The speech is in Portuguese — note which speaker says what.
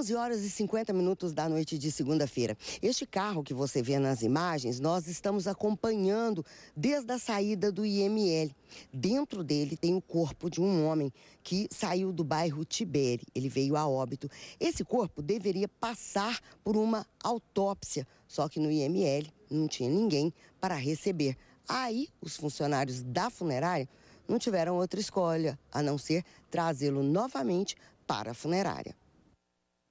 Speaker 1: 11 horas e 50 minutos da noite de segunda-feira. Este carro que você vê nas imagens, nós estamos acompanhando desde a saída do IML. Dentro dele tem o corpo de um homem que saiu do bairro Tibere. Ele veio a óbito. Esse corpo deveria passar por uma autópsia, só que no IML não tinha ninguém para receber. Aí, os funcionários da funerária não tiveram outra escolha a não ser trazê-lo novamente para a funerária.